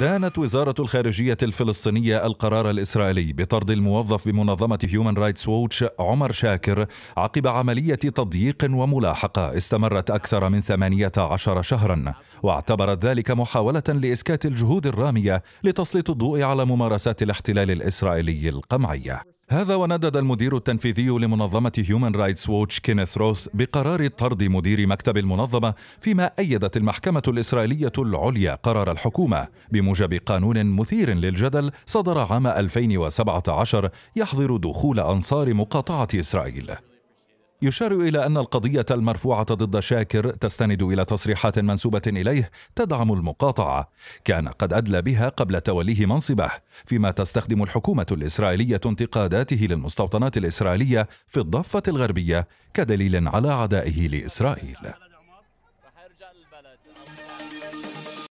دانت وزارة الخارجية الفلسطينية القرار الإسرائيلي بطرد الموظف بمنظمة هيومن رايتس ووتش عمر شاكر عقب عملية تضييق وملاحقة استمرت أكثر من 18 شهرا واعتبرت ذلك محاولة لإسكات الجهود الرامية لتسليط الضوء على ممارسات الاحتلال الإسرائيلي القمعية هذا وندد المدير التنفيذي لمنظمة هيومن رايتس ووتش كينيث روث بقرار طرد مدير مكتب المنظمة فيما أيدت المحكمة الإسرائيلية العليا قرار الحكومة بموجب قانون مثير للجدل صدر عام 2017 يحظر دخول أنصار مقاطعة إسرائيل يشار إلى أن القضية المرفوعة ضد شاكر تستند إلى تصريحات منسوبة إليه تدعم المقاطعة، كان قد أدلى بها قبل توليه منصبه، فيما تستخدم الحكومة الإسرائيلية انتقاداته للمستوطنات الإسرائيلية في الضفة الغربية كدليل على عدائه لإسرائيل.